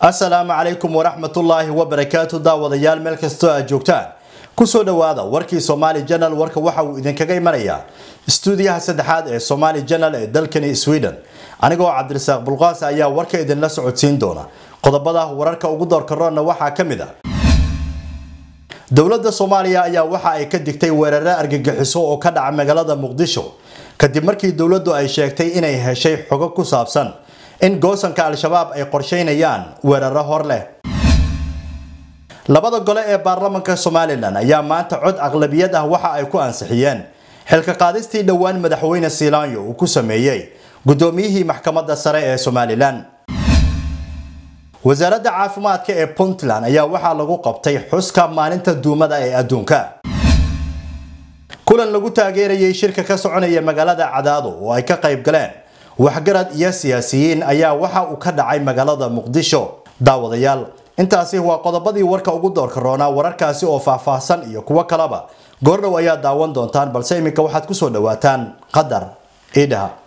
asalaamu calaykum waraxmatullaahi wabarakaatu daawadayaal meel kastoo aad joogtaan kusoo dhawaada warkii somaali janal warka waxa uu idinkaga imanayaa istuudiyaha saddexaad ee somaali janal ee dalkani sweden anigoo cabdirasaaq bulqaas ayaa warka idinla socodsiin doona qodobada wararka ugu doorkaroonna waxaa ka mid a dowladda soomaaliya ayaa waxa ay ka digtay weeraro argagixiso oo ka dhaca magaalada muqdisho kadib markii dowladdu ay sheegtay inay heshay xogo ku saabsan in goosanka al-shabaab ay qorsheynayaan weeraro hor leh labada gole ee baarlamanka somalilan ayaa maanta cod aqlabiyad ah waxa ay ku ansixiyeen xilka qaadistii dhowaan madaxweyne siilaanyo uu ku sameeyey guddoomiyihii maxkamadda sare ee somalilan wasaaradda caafimaadka ee puntland ayaa waxaa lagu qabtay xuska maalinta duumada ee adduunka kulan lagu taageerayay shirka ka soconaya magaalada cadaado oo ay ka qayb galeen waxgarad iyo siyaasiyiin ayaa waxa uu ka dhacay magaalada muqdisho daawadayaal intaasi waa qodobadii warka ugu doorka roonaa wararkaasi oo faahfaahsan iyo kuwo kaleba goordhow ayaa daawan doontaan balse iminka waxaad ku soo dhowaataan qadar iidhaha